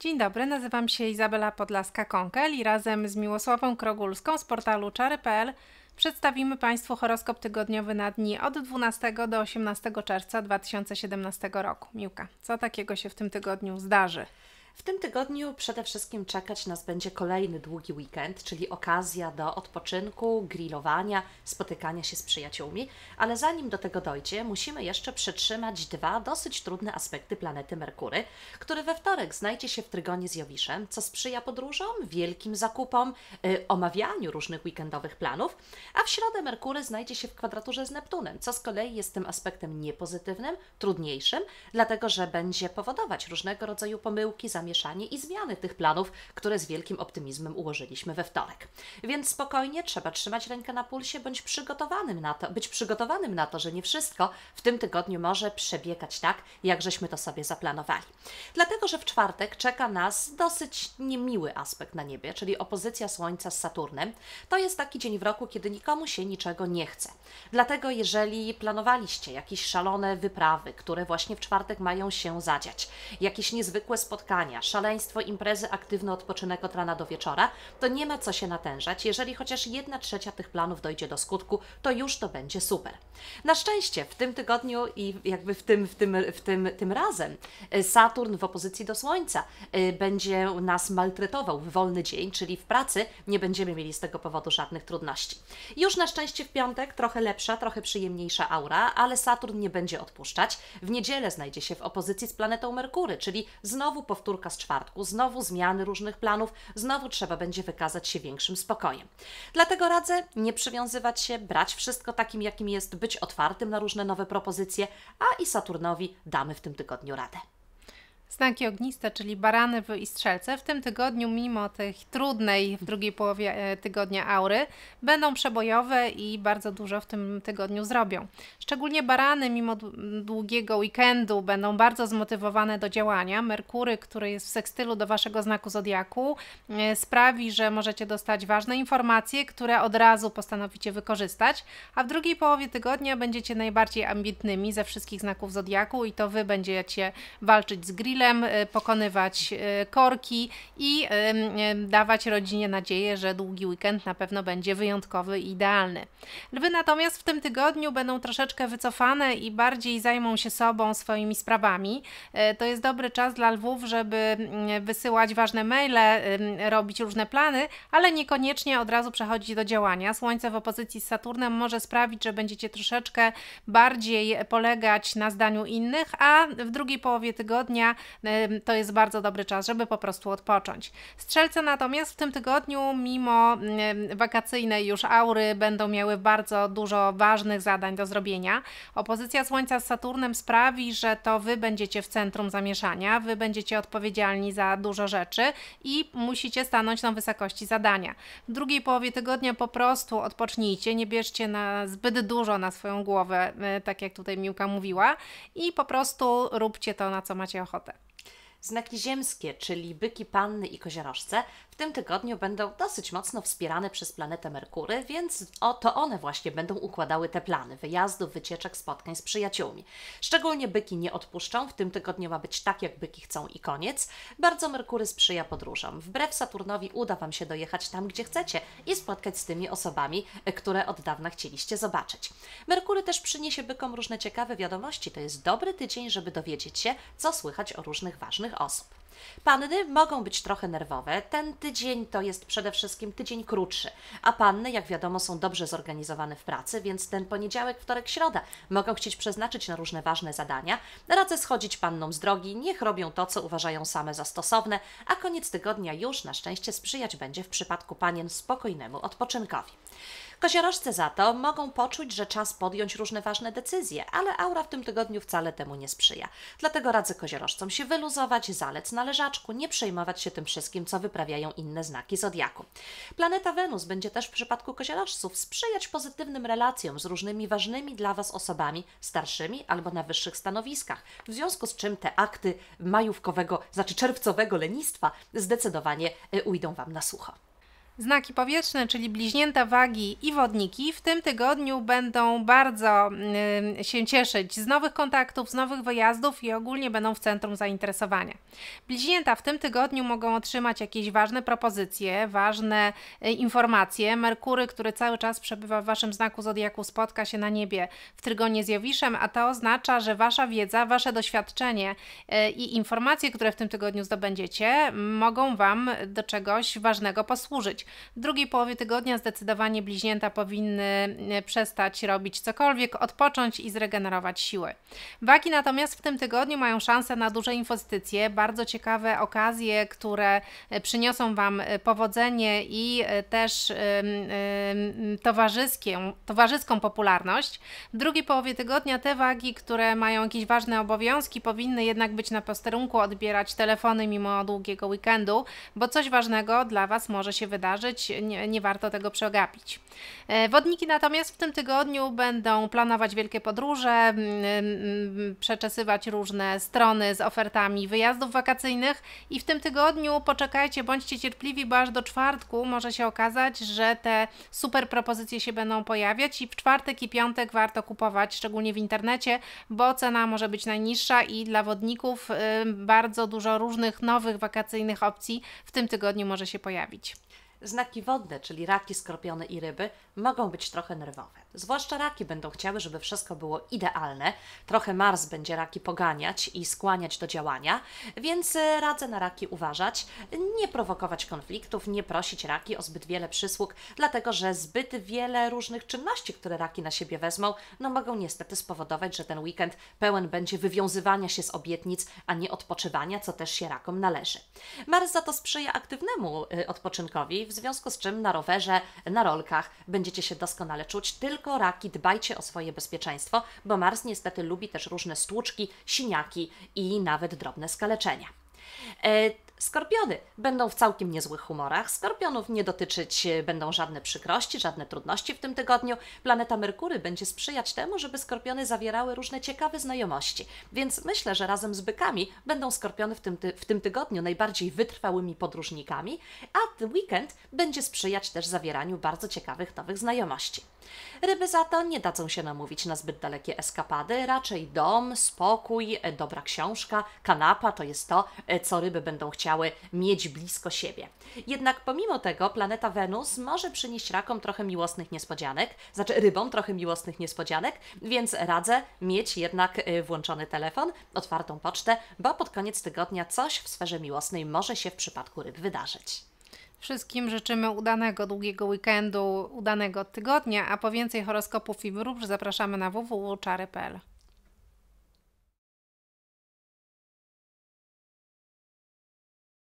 Dzień dobry, nazywam się Izabela Podlaska-Konkel i razem z Miłosławą Krogulską z portalu czary.pl przedstawimy Państwu horoskop tygodniowy na dni od 12 do 18 czerwca 2017 roku. Miłka, co takiego się w tym tygodniu zdarzy? W tym tygodniu przede wszystkim czekać nas będzie kolejny długi weekend, czyli okazja do odpoczynku, grillowania, spotykania się z przyjaciółmi, ale zanim do tego dojdzie, musimy jeszcze przetrzymać dwa dosyć trudne aspekty planety Merkury, który we wtorek znajdzie się w trygonie z Jowiszem, co sprzyja podróżom, wielkim zakupom, yy, omawianiu różnych weekendowych planów, a w środę Merkury znajdzie się w kwadraturze z Neptunem, co z kolei jest tym aspektem niepozytywnym, trudniejszym, dlatego że będzie powodować różnego rodzaju pomyłki, zamieszanie i zmiany tych planów, które z wielkim optymizmem ułożyliśmy we wtorek. Więc spokojnie trzeba trzymać rękę na pulsie, bądź przygotowanym na to, być przygotowanym na to, że nie wszystko w tym tygodniu może przebiegać tak, jak żeśmy to sobie zaplanowali. Dlatego, że w czwartek czeka nas dosyć niemiły aspekt na niebie, czyli opozycja Słońca z Saturnem. To jest taki dzień w roku, kiedy nikomu się niczego nie chce. Dlatego, jeżeli planowaliście jakieś szalone wyprawy, które właśnie w czwartek mają się zadziać, jakieś niezwykłe spotkania, wyzwania, szaleństwo, imprezy, aktywny odpoczynek od rana do wieczora, to nie ma co się natężać. Jeżeli chociaż jedna trzecia tych planów dojdzie do skutku, to już to będzie super. Na szczęście w tym tygodniu i jakby w tym, w tym, w tym, tym razem y, Saturn w opozycji do Słońca y, będzie nas maltretował w wolny dzień, czyli w pracy nie będziemy mieli z tego powodu żadnych trudności. Już na szczęście w piątek trochę lepsza, trochę przyjemniejsza aura, ale Saturn nie będzie odpuszczać. W niedzielę znajdzie się w opozycji z planetą Merkury, czyli znowu powtórka z czwartku. Znowu zmiany różnych planów, znowu trzeba będzie wykazać się większym spokojem. Dlatego radzę nie przywiązywać się, brać wszystko takim, jakim jest, być otwartym na różne nowe propozycje, a i Saturnowi damy w tym tygodniu radę. Znaki ogniste, czyli barany i strzelce, w tym tygodniu, mimo tej trudnej w drugiej połowie e, tygodnia aury, będą przebojowe i bardzo dużo w tym tygodniu zrobią. Szczególnie barany, mimo długiego weekendu, będą bardzo zmotywowane do działania. Merkury, który jest w sekstylu do waszego znaku zodiaku, e, sprawi, że możecie dostać ważne informacje, które od razu postanowicie wykorzystać, a w drugiej połowie tygodnia będziecie najbardziej ambitnymi ze wszystkich znaków zodiaku i to wy będziecie walczyć z grillem Y, pokonywać y, korki i y, dawać rodzinie nadzieję, że długi weekend na pewno będzie wyjątkowy i idealny. Lwy natomiast w tym tygodniu będą troszeczkę wycofane i bardziej zajmą się sobą, swoimi sprawami. To jest dobry czas dla lwów, żeby mm, wysyłać ważne maile, robić różne plany, ale niekoniecznie od razu przechodzić do działania. Słońce w opozycji z Saturnem może sprawić, że będziecie troszeczkę bardziej polegać na zdaniu innych, a w drugiej połowie tygodnia to jest bardzo dobry czas, żeby po prostu odpocząć. Strzelce natomiast w tym tygodniu, mimo wakacyjnej już aury, będą miały bardzo dużo ważnych zadań do zrobienia. Opozycja Słońca z Saturnem sprawi, że to Wy będziecie w centrum zamieszania, Wy będziecie odpowiedzialni za dużo rzeczy i musicie stanąć na wysokości zadania. W drugiej połowie tygodnia po prostu odpocznijcie, nie bierzcie na zbyt dużo na swoją głowę, e, tak jak tutaj Miłka mówiła, i po prostu róbcie to, na co macie ochotę. Znaki ziemskie, czyli byki panny i koziorożce, tym tygodniu będą dosyć mocno wspierane przez planetę Merkury, więc oto one właśnie będą układały te plany wyjazdów, wycieczek, spotkań z przyjaciółmi. Szczególnie byki nie odpuszczą, w tym tygodniu ma być tak, jak byki chcą i koniec. Bardzo Merkury sprzyja podróżom. Wbrew Saturnowi uda Wam się dojechać tam, gdzie chcecie i spotkać z tymi osobami, e, które od dawna chcieliście zobaczyć. Merkury też przyniesie bykom różne ciekawe wiadomości. To jest dobry tydzień, żeby dowiedzieć się, co słychać o różnych ważnych osób. Panny mogą być trochę nerwowe. Ten tydzień to jest przede wszystkim tydzień krótszy, a panny, jak wiadomo, są dobrze zorganizowane w pracy, więc ten poniedziałek, wtorek, środa mogą chcieć przeznaczyć na różne ważne zadania. Radzę schodzić pannom z drogi, niech robią to, co uważają same za stosowne, a koniec tygodnia już na szczęście sprzyjać będzie w przypadku panien spokojnemu odpoczynkowi. Koziorożce za to mogą poczuć, że czas podjąć różne ważne decyzje, ale aura w tym tygodniu wcale temu nie sprzyja. Dlatego radzę koziorożcom się wyluzować, zalec na leżaczku, nie przejmować się tym wszystkim, co wyprawiają inne znaki zodiaku. Planeta Wenus będzie też w przypadku koziorożców sprzyjać pozytywnym relacjom z różnymi ważnymi dla Was osobami, starszymi albo na wyższych stanowiskach, w związku z czym te akty majówkowego, znaczy czerwcowego lenistwa zdecydowanie e, ujdą Wam na sucho. Znaki powietrzne, czyli bliźnięta wagi i wodniki, w tym tygodniu będą bardzo y, się cieszyć z nowych kontaktów, z nowych wyjazdów i ogólnie będą w centrum zainteresowania. Bliźnięta w tym tygodniu mogą otrzymać jakieś ważne propozycje, ważne y, informacje. Merkury, który cały czas przebywa w waszym znaku zodiaku, spotka się na niebie w trygonie z Jowiszem, a to oznacza, że wasza wiedza, wasze doświadczenie y, i informacje, które w tym tygodniu zdobędziecie, mogą wam do czegoś ważnego posłużyć. W drugiej połowie tygodnia zdecydowanie bliźnięta powinny e, przestać robić cokolwiek, odpocząć i zregenerować siły. Wagi natomiast w tym tygodniu mają szansę na duże inwestycje, bardzo ciekawe okazje, które e, przyniosą Wam e, powodzenie i też towarzyską, towarzyską popularność. W drugiej połowie tygodnia te wagi, które mają jakieś ważne obowiązki, powinny jednak być na posterunku, odbierać telefony mimo długiego weekendu, bo coś ważnego dla Was może się wydarzyć wydarzyć, nie, nie warto tego przegapić. E, wodniki natomiast w tym tygodniu będą planować wielkie podróże, przeczesywać różne strony z ofertami wyjazdów wakacyjnych i w tym tygodniu poczekajcie, bądźcie cierpliwi, bo aż do czwartku może się okazać, że te super propozycje się będą pojawiać i w czwartek i piątek warto kupować, szczególnie w internecie, bo cena może być najniższa i dla wodników y, bardzo dużo różnych nowych wakacyjnych opcji w tym tygodniu może się pojawić. Znaki wodne, czyli raki, skorpiony i ryby, mogą być trochę nerwowe. Zwłaszcza raki będą chciały, żeby wszystko było idealne. Trochę Mars będzie raki poganiać i skłaniać do działania, więc e, radzę na raki uważać, nie prowokować konfliktów, nie prosić raki o zbyt wiele przysług, dlatego że zbyt wiele różnych czynności, które raki na siebie wezmą, no mogą niestety spowodować, że ten weekend pełen będzie wywiązywania się z obietnic, a nie odpoczywania, co też się rakom należy. Mars za to sprzyja aktywnemu e, odpoczynkowi, w związku z czym na rowerze, na rolkach będziecie się doskonale czuć, tylko tylko raki, dbajcie o swoje bezpieczeństwo, bo Mars niestety lubi też różne stłuczki, siniaki i nawet drobne skaleczenia. E, Skorpiony będą w całkiem niezłych humorach. Skorpionów nie dotyczyć e, będą żadne przykrości, żadne trudności w tym tygodniu. Planeta Merkury będzie sprzyjać temu, żeby skorpiony zawierały różne ciekawe znajomości. Więc myślę, że razem z bykami będą skorpiony w tym, ty w tym tygodniu najbardziej wytrwałymi podróżnikami, a weekend będzie sprzyjać też zawieraniu bardzo ciekawych nowych znajomości. Ryby za to nie dadzą się namówić na zbyt dalekie eskapady, raczej dom, spokój, e, dobra książka, kanapa to jest to, e, co ryby będą chciały chciały mieć blisko siebie. Jednak pomimo tego planeta Wenus może przynieść rakom trochę miłosnych niespodzianek, znaczy rybom trochę miłosnych niespodzianek, więc radzę mieć jednak y, włączony telefon, otwartą pocztę, bo pod koniec tygodnia coś w sferze miłosnej może się w przypadku ryb wydarzyć. Wszystkim życzymy udanego, długiego weekendu, udanego tygodnia, a po więcej horoskopów i wróż zapraszamy na www.czary.pl.